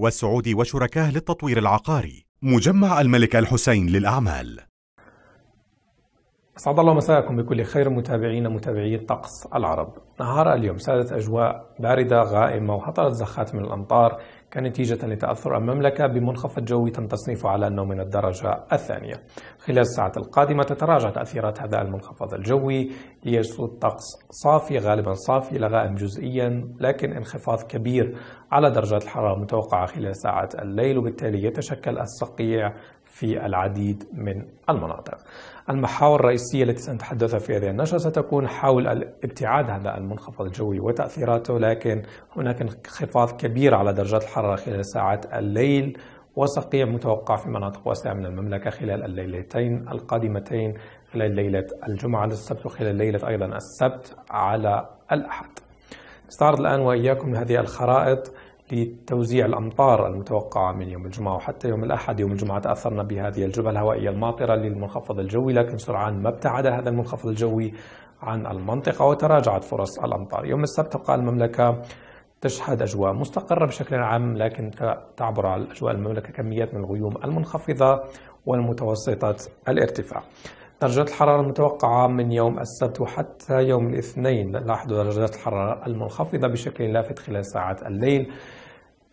والسعودي وشركاه للتطوير العقاري مجمع الملك الحسين للأعمال أسعد الله مساءكم بكل خير متابعين متابعي الطقس العرب نهار اليوم سادت أجواء باردة غائمة وحطرت زخات من الأمطار كنتيجة لتأثر المملكة بمنخفض جوي تم تصنيفه على أنه من الدرجة الثانية خلال الساعات القادمة تتراجع تأثيرات هذا المنخفض الجوي ليسود طقس صافي غالبا صافي لغائم جزئيا لكن انخفاض كبير على درجات الحرارة المتوقعة خلال ساعات الليل وبالتالي يتشكل الصقيع في العديد من المناطق. المحاور الرئيسية التي سنتحدثها في هذه النشرة ستكون حول الابتعاد عن المنخفض الجوي وتأثيراته، لكن هناك انخفاض كبير على درجات الحرارة خلال ساعات الليل وصقيع متوقع في مناطق واسعة من المملكة خلال الليلتين القادمتين خلال ليلة الجمعة للسبت وخلال ليلة أيضا السبت على الأحد. نستعرض الآن وإياكم هذه الخرائط لتوزيع الأمطار المتوقعة من يوم الجمعة وحتى يوم الأحد يوم الجمعة تأثرنا بهذه الجبهة الهوائية الماطرة للمنخفض الجوي لكن سرعان ما ابتعد هذا المنخفض الجوي عن المنطقة وتراجعت فرص الأمطار يوم السبت تبقى المملكة تشهد أجواء مستقرة بشكل عام لكن تعبر على أجواء المملكة كميات من الغيوم المنخفضة والمتوسطة الارتفاع درجات الحرارة المتوقعة من يوم السبت وحتى يوم الاثنين لاحظوا درجات الحرارة المنخفضة بشكل لافت خلال ساعات الليل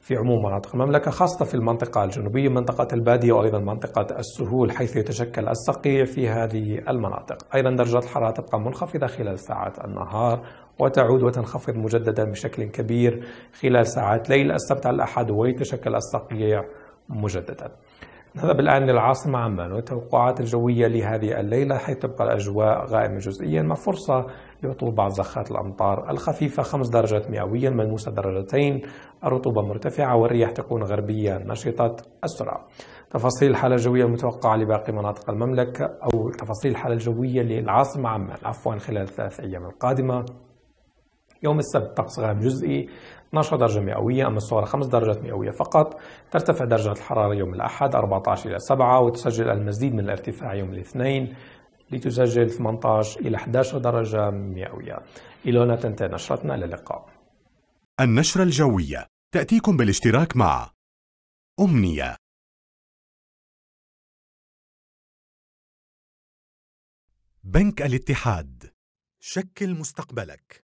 في عموم مناطق المملكة خاصة في المنطقة الجنوبية منطقة البادية وأيضا منطقة السهول حيث يتشكل الصقيع في هذه المناطق أيضا درجات الحرارة تبقى منخفضة خلال ساعات النهار وتعود وتنخفض مجددا بشكل كبير خلال ساعات ليل السبت على الأحد ويتشكل الصقيع مجددا نذهب الآن للعاصمة عمان والتوقعات الجوية لهذه الليلة حيث تبقى الأجواء غائمة جزئيا مع فرصة لهطول بعض زخات الأمطار الخفيفة 5 درجات مئويا ملموسة درجتين الرطوبة مرتفعة والرياح تكون غربية نشطة السرعة تفاصيل الحالة الجوية المتوقعة لباقي مناطق المملكة أو تفاصيل الحالة الجوية للعاصمة عمان عفوا خلال الثلاث أيام القادمة يوم السبت طقس غائم جزئي 12 درجة مئوية أما الصغرى خمس درجات مئوية فقط ترتفع درجة الحرارة يوم الأحد 14 إلى 7 وتسجل المزيد من الارتفاع يوم الاثنين لتسجل 18 إلى 11 درجة مئوية إلونا تنتهي نشرتنا إلى اللقاء النشرة الجوية تأتيكم بالاشتراك مع أمنية بنك الاتحاد شكل مستقبلك